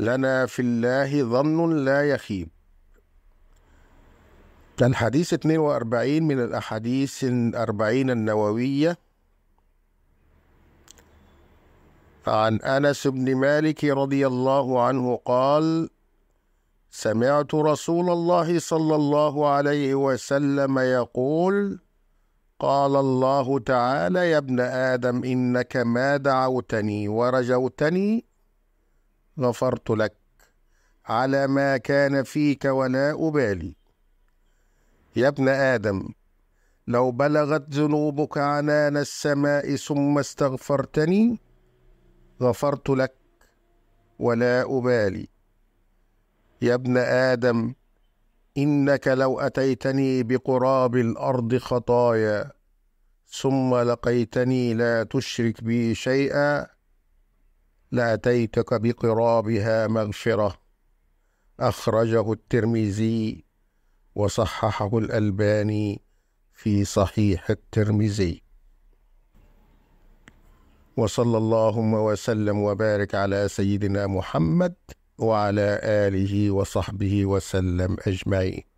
لنا في الله ظن لا يخيب كان حديث 42 من الأحاديث الأربعين النووية عن أنس بن مالك رضي الله عنه قال سمعت رسول الله صلى الله عليه وسلم يقول قال الله تعالى يا ابن آدم إنك ما دعوتني ورجوتني غفرت لك على ما كان فيك ولا أبالي يا ابن آدم لو بلغت ذنوبك عنان السماء ثم استغفرتني غفرت لك ولا أبالي يا ابن آدم إنك لو أتيتني بقراب الأرض خطايا ثم لقيتني لا تشرك بي شيئا لاتيتك بقرابها مغفره اخرجه الترمذي وصححه الالباني في صحيح الترمذي وصلى اللهم وسلم وبارك على سيدنا محمد وعلى اله وصحبه وسلم اجمعين